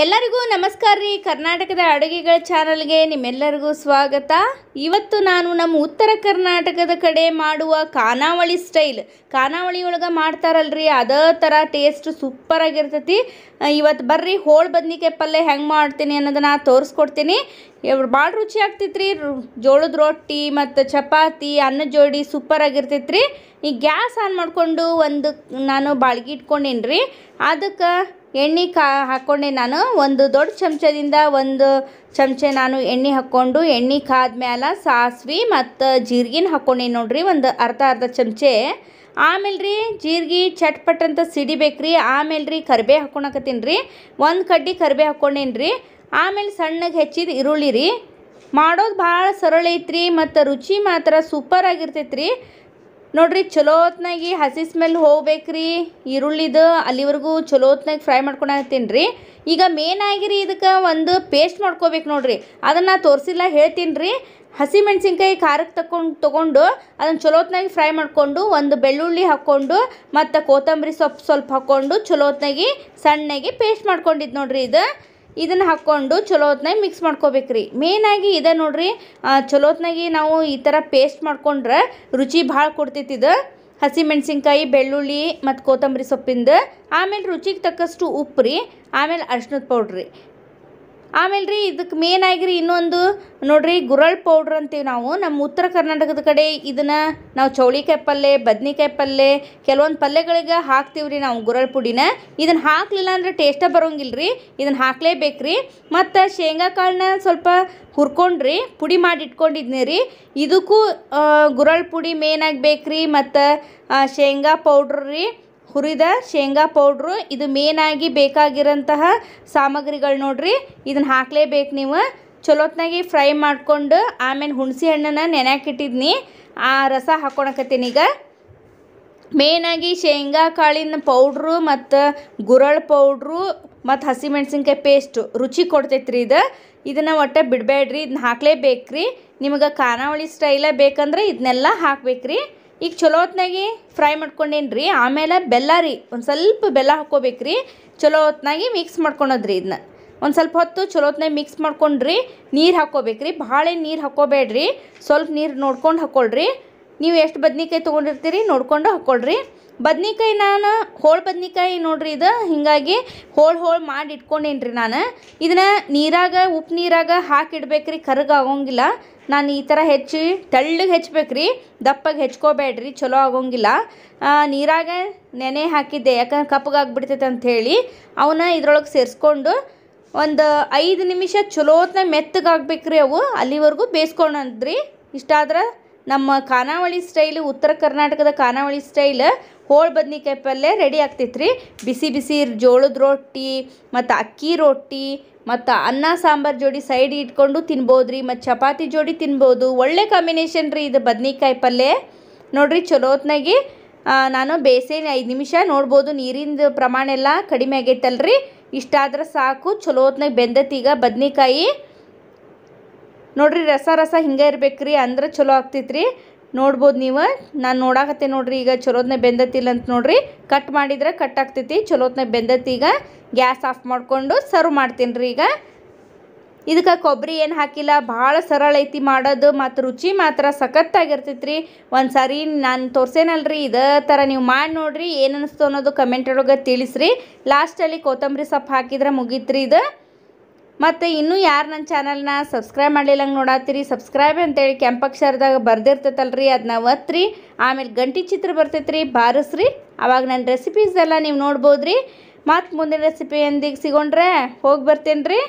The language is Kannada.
ಎಲ್ಲರಿಗೂ ನಮಸ್ಕಾರ ರೀ ಕರ್ನಾಟಕದ ಅಡುಗೆಗಳ ಚಾನಲ್ಗೆ ನಿಮ್ಮೆಲ್ಲರಿಗೂ ಸ್ವಾಗತ ಇವತ್ತು ನಾನು ನಮ್ಮ ಉತ್ತರ ಕರ್ನಾಟಕದ ಕಡೆ ಮಾಡುವ ಖಾನಾವಳಿ ಸ್ಟೈಲ್ ಖಾನಾವಳಿ ಒಳಗೆ ಮಾಡ್ತಾರಲ್ರಿ ಅದೇ ಥರ ಟೇಸ್ಟ್ ಸೂಪರ್ ಆಗಿರ್ತೈತಿ ಇವತ್ತು ಬರ್ರಿ ಹೋಳು ಬದ್ನಿಕಾಯಿ ಪಲ್ಯ ಹೆಂಗೆ ಮಾಡ್ತೀನಿ ಅನ್ನೋದನ್ನ ತೋರಿಸ್ಕೊಡ್ತೀನಿ ಭಾಳ ರುಚಿ ಆಗ್ತೈತ್ರಿ ಜೋಳದ ರೊಟ್ಟಿ ಮತ್ತು ಚಪಾತಿ ಅನ್ನ ಜೋಡಿ ಸೂಪರ್ ಆಗಿರ್ತೈತ್ರಿ ಈ ಗ್ಯಾಸ್ ಆನ್ ಮಾಡಿಕೊಂಡು ಒಂದು ನಾನು ಬಾಳ್ಗಿ ಇಟ್ಕೊಂಡೇನ್ರಿ ಅದಕ್ಕೆ ಎಣ್ಣೆ ಕಾ ಹಾಕ್ಕೊಂಡೆ ನಾನು ಒಂದು ದೊಡ್ಡ ಚಮಚದಿಂದ ಒಂದು ಚಮಚೆ ನಾನು ಎಣ್ಣೆ ಹಾಕ್ಕೊಂಡು ಎಣ್ಣೆ ಕಾದ್ಮೇಲೆ ಸಾಸ್ವಿ ಮತ್ತು ಜೀರ್ಗಿನ ಹಾಕ್ಕೊಂಡೆ ನೋಡಿರಿ ಒಂದು ಅರ್ಧ ಅರ್ಧ ಚಮಚೆ ಆಮೇಲೆ ರೀ ಜೀರಿಗೆ ಚಟ್ಪಟ್ ಅಂತ ಸಿಡಿಬೇಕು ರೀ ಆಮೇಲೆ ರೀ ಕರಿಬೇ ಹಾಕ್ಕೊಳಕತ್ತೀನಿ ರೀ ಒಂದು ಕಡ್ಡಿ ಕರಿಬೇ ಹಾಕ್ಕೊಂಡೇನಿ ರೀ ಆಮೇಲೆ ಸಣ್ಣಗೆ ಹೆಚ್ಚಿದ ಈರುಳ್ಳಿ ರೀ ಮಾಡೋದು ಭಾಳ ಸರಳ ಐತ್ರಿ ಮತ್ತು ರುಚಿ ಮಾತ್ರ ಸೂಪರ್ ಆಗಿರ್ತೈತ್ರಿ ನೋಡಿರಿ ಚಲೋತ್ನಾಗಿ ಹಸಿ ಸ್ಮೆಲ್ ಹೋಗ್ಬೇಕ್ರಿ ಈರುಳ್ಳಿದು ಅಲ್ಲಿವರೆಗೂ ಚಲೋತ್ನಾಗಿ ಫ್ರೈ ಮಾಡ್ಕೊಂಡು ರೀ ಈಗ ಮೇನ್ ಆಗಿರಿ ಇದಕ್ಕೆ ಒಂದು ಪೇಸ್ಟ್ ಮಾಡ್ಕೋಬೇಕು ನೋಡಿರಿ ಅದನ್ನು ತೋರಿಸಿಲ್ಲ ಹೇಳ್ತೀನಿ ರೀ ಹಸಿ ಮೆಣಸಿನ್ಕಾಯಿ ಖಾರಕ್ಕೆ ತಕೊಂಡು ತೊಗೊಂಡು ಅದನ್ನು ಚಲೋತ್ನಾಗಿ ಫ್ರೈ ಮಾಡಿಕೊಂಡು ಒಂದು ಬೆಳ್ಳುಳ್ಳಿ ಹಾಕ್ಕೊಂಡು ಮತ್ತು ಕೊತ್ತಂಬರಿ ಸೊಪ್ಪು ಸ್ವಲ್ಪ ಹಾಕ್ಕೊಂಡು ಚಲೋತ್ನಾಗಿ ಸಣ್ಣಗೆ ಪೇಸ್ಟ್ ಮಾಡ್ಕೊಂಡಿದ್ದು ನೋಡ್ರಿ ಇದು ಇದನ್ನು ಹಾಕ್ಕೊಂಡು ಚಲೋ ಮಿಕ್ಸ್ ಮಿಕ್ಸ್ ರೀ ಮೇನಾಗಿ ಇದೆ ನೋಡ್ರಿ ಚಲೋ ನಾವು ಈ ಥರ ಪೇಸ್ಟ್ ಮಾಡ್ಕೊಂಡ್ರೆ ರುಚಿ ಭಾಳ ಕೊಡ್ತೈತಿ ಇದು ಹಸಿಮೆಣಸಿನ್ಕಾಯಿ ಬೆಳ್ಳುಳ್ಳಿ ಮತ್ತು ಕೊತ್ತಂಬರಿ ಸೊಪ್ಪಿಂದ ಆಮೇಲೆ ರುಚಿಗೆ ತಕ್ಕಷ್ಟು ಉಪ್ಪು ರೀ ಆಮೇಲೆ ಅರ್ಶಿನದ ಪೌಡ್ರಿ ಆಮೇಲೆ ರೀ ಇದಕ್ಕೆ ಮೇನ್ ಆಗಿರಿ ಇನ್ನೊಂದು ನೋಡ್ರಿ ಗುರಳ್ ಪೌಡ್ರ್ ಅಂತೀವಿ ನಾವು ನಮ್ಮ ಉತ್ತರ ಕರ್ನಾಟಕದ ಕಡೆ ಇದನ್ನು ನಾವು ಚೌಳಿಕಾಯಿ ಪಲ್ಯ ಬದ್ನಿಕಾಯಿ ಪಲ್ಯ ಕೆಲವೊಂದು ಪಲ್ಯಗಳಿಗೆ ಹಾಕ್ತೀವಿ ರೀ ನಾವು ಗುರಳ್ ಪುಡಿನ ಇದನ್ನು ಹಾಕ್ಲಿಲ್ಲ ಅಂದ್ರೆ ಟೇಸ್ಟ ಬರೋಂಗಿಲ್ಲ ರೀ ಇದನ್ನ ಹಾಕ್ಲೇಬೇಕು ರೀ ಮತ್ತು ಶೇಂಗಾ ಕಾಳನ್ನ ಸ್ವಲ್ಪ ಹುರ್ಕೊಂಡ್ರಿ ಪುಡಿ ಮಾಡಿ ಇಟ್ಕೊಂಡಿದ್ನಿ ರೀ ಇದಕ್ಕೂ ಗುರಳ್ ಪುಡಿ ಮೇನ್ ಬೇಕು ರೀ ಮತ್ತು ಶೇಂಗಾ ಪೌಡ್ರ್ ರೀ ಹುರಿದ ಶೇಂಗಾ ಪೌಡ್ರು ಇದು ಮೇನಾಗಿ ಬೇಕಾಗಿರೋಂತಹ ಸಾಮಗ್ರಿಗಳು ನೋಡ್ರಿ ಇದನ್ನ ಹಾಕಲೇಬೇಕು ನೀವು ಚಲೋತ್ನಾಗಿ ಫ್ರೈ ಮಾಡಿಕೊಂಡು ಆಮೇಲೆ ಹುಣಸೆ ಹಣ್ಣನ್ನು ನೆನೆಕಿಟ್ಟಿದ್ನಿ ಆ ರಸ ಹಾಕೊಳಕತ್ತೀನಿ ಈಗ ಮೇಯ್ನಾಗಿ ಶೇಂಗಾ ಕಾಳಿನ ಪೌಡ್ರು ಮತ್ತು ಗುರಳ್ ಪೌಡ್ರು ಮತ್ತು ಹಸಿಮೆಣ್ಸಿನ್ಕಾಯಿ ಪೇಸ್ಟು ರುಚಿ ಕೊಡ್ತೈತ್ರಿ ಇದು ಇದನ್ನು ಒಟ್ಟೆ ಬಿಡಬೇಡ್ರಿ ಇದನ್ನ ಹಾಕಲೇಬೇಕ್ರಿ ನಿಮಗೆ ಖಾನಾವಳಿ ಸ್ಟೈಲ ಬೇಕಂದ್ರೆ ಇದನ್ನೆಲ್ಲ ಹಾಕಬೇಕ್ರಿ ಈಗ ಚಲೋ ಫ್ರೈ ಮಾಡ್ಕೊಂಡೇನು ರೀ ಆಮೇಲೆ ಬೆಲ್ಲ ರೀ ಒಂದು ಸ್ವಲ್ಪ ಬೆಲ್ಲ ಹಾಕ್ಕೋಬೇಕು ರೀ ಚಲೋ ಹೊತ್ನಾಗಿ ಮಿಕ್ಸ್ ರೀ ಇದನ್ನ ಒಂದು ಸ್ವಲ್ಪ ಹೊತ್ತು ಚಲೋ ಮಿಕ್ಸ್ ಮಾಡ್ಕೊಂಡ್ರಿ ನೀರು ರೀ ಭಾಳ ನೀರು ಹಾಕ್ಕೋಬೇಡ್ರಿ ಸ್ವಲ್ಪ ನೀರು ನೋಡ್ಕೊಂಡು ಹಾಕ್ಕೊಳ್ರಿ ನೀವು ಎಷ್ಟು ಬದ್ನಿಕಾಯಿ ತೊಗೊಂಡಿರ್ತೀರಿ ನೋಡ್ಕೊಂಡು ಹಾಕ್ಕೊಳ್ರಿ ಬದ್ನಿಕಾಯಿ ನಾನು ಹೋಳು ಬದ್ನಿಕಾಯಿ ನೋಡ್ರಿ ಇದು ಹೀಗಾಗಿ ಹೋಳು ಹೋಳು ಮಾಡಿ ಇಟ್ಕೊಂಡೇನಿ ನಾನು ಇದನ್ನ ನೀರಾಗ ಉಪ್ಪು ನೀರಾಗ ಹಾಕಿಡ್ಬೇಕ್ರಿ ಆಗೋಂಗಿಲ್ಲ ನಾನು ಈ ಥರ ಹೆಚ್ಚಿ ತೆಳ್ಳಗೆ ಹೆಚ್ಚಬೇಕ್ರಿ ದಪ್ಪಗೆ ಹೆಚ್ಕೋಬೇಡ್ರಿ ಚಲೋ ಆಗೋಂಗಿಲ್ಲ ನೀರಾಗ ನೆನೆ ಹಾಕಿದ್ದೆ ಯಾಕಂದ್ರೆ ಕಪ್ಪಗಾಗ್ಬಿಡ್ತೈತೆ ಹೇಳಿ ಅವನ್ನ ಇದ್ರೊಳಗೆ ಸೇರಿಸ್ಕೊಂಡು ಒಂದು ಐದು ನಿಮಿಷ ಚಲೋತ್ನ ಮೆತ್ತಗಾಗ್ಬೇಕ್ರಿ ಅವು ಅಲ್ಲಿವರೆಗೂ ಬೇಯಿಸ್ಕೊಂಡ್ರಿ ಇಷ್ಟಾದ್ರೆ ನಮ್ಮ ಖಾನಾವಳಿ ಸ್ಟೈಲ್ ಉತ್ತರ ಕರ್ನಾಟಕದ ಖಾನಾವಳಿ ಸ್ಟೈಲ್ ಹೋಳು ಬದ್ನಿಕಾಯಿ ಪಲ್ಯ ರೆಡಿ ಆಗ್ತೈತ್ರಿ ಬಿಸಿ ಬಿಸಿ ಜೋಳದ ರೊಟ್ಟಿ ಮತ್ತು ಅಕ್ಕಿ ರೊಟ್ಟಿ ಮತ್ತು ಅನ್ನ ಸಾಂಬಾರು ಜೋಡಿ ಸೈಡ್ ಇಟ್ಕೊಂಡು ತಿನ್ಬೋದು ರೀ ಮತ್ತು ಚಪಾತಿ ಜೋಡಿ ತಿನ್ಬೋದು ಒಳ್ಳೆ ಕಾಂಬಿನೇಷನ್ ರೀ ಇದು ಬದ್ನಿಕಾಯಿ ಪಲ್ಯ ನೋಡಿರಿ ಚಲೋತ್ನಾಗಿ ನಾನು ಬೇಸೇನೆ ಐದು ನಿಮಿಷ ನೋಡ್ಬೋದು ನೀರಿನ ಪ್ರಮಾಣ ಎಲ್ಲ ಕಡಿಮೆ ಆಗೈತಲ್ರಿ ಇಷ್ಟಾದ್ರೆ ಸಾಕು ಚಲೋತ್ನಾಗ ಬೆಂದತ್ತೀಗ ಬದ್ನಿಕಾಯಿ ನೋಡ್ರಿ ರಸ ರಸ ಹಿಂಗೆ ರೀ ಅಂದ್ರೆ ಚಲೋ ಆಗ್ತೈತ್ರಿ ನೋಡ್ಬೋದು ನೀವು ನಾನು ನೋಡಾಕತ್ತೆ ನೋಡ್ರಿ ಈಗ ಚಲೋತ್ನ ಬೆಂದತಿಲ್ಲ ಅಂತ ನೋಡ್ರಿ ಕಟ್ ಮಾಡಿದ್ರೆ ಕಟ್ ಆಗ್ತೈತಿ ಚಲೋತ್ನೇ ಬೆಂದತಿ ಈಗ ಗ್ಯಾಸ್ ಆಫ್ ಮಾಡಿಕೊಂಡು ಸರ್ವ್ ಮಾಡ್ತೀನಿ ರೀ ಈಗ ಇದಕ್ಕೆ ಕೊಬ್ಬರಿ ಏನು ಹಾಕಿಲ್ಲ ಭಾಳ ಸರಳ ಐತಿ ಮಾಡೋದು ಮತ್ತು ರುಚಿ ಮಾತ್ರ ಸಖತ್ತಾಗಿರ್ತೈತಿ ರೀ ಒಂದು ಸಾರಿ ನಾನು ತೋರ್ಸೇನಲ್ರಿ ಇದೇ ಥರ ನೀವು ಮಾಡಿ ನೋಡಿರಿ ಏನು ಅನ್ನಿಸ್ತು ಅನ್ನೋದು ಕಮೆಂಟ್ ಒಳಗೆ ತಿಳಿಸ್ರಿ ಲಾಸ್ಟಲ್ಲಿ ಕೊತ್ತಂಬರಿ ಸೊಪ್ಪು ಹಾಕಿದ್ರೆ ಮುಗೀತ್ರಿ ಇದು ಮತ್ತು ಇನ್ನೂ ಯಾರು ನನ್ನ ಚಾನಲ್ನ ಸಬ್ಸ್ಕ್ರೈಬ್ ಮಾಡ್ಲಿಲ್ಲಂಗೆ ನೋಡತ್ತೀರಿ ಸಬ್ಸ್ಕ್ರೈಬ್ ಅಂತೇಳಿ ಕೆಂಪಕ್ಷರದಾಗ ಬರ್ದಿರ್ತೈತಲ್ರಿ ಅದನ್ನ ಒತ್ತಿರಿ ಆಮೇಲೆ ಗಂಟಿ ಚಿತ್ರ ಬರ್ತೈತ್ರಿ ಬಾರಿಸ್ರಿ ಆವಾಗ ನನ್ನ ರೆಸಿಪೀಸ್ ಎಲ್ಲ ನೀವು ನೋಡ್ಬೋದ್ರಿ ಮತ್ತು ಮುಂದಿನ ಎಂದಿಗೆ ಸಿಗೊಂಡ್ರೆ ಹೋಗಿ ಬರ್ತೇನೆ ರೀ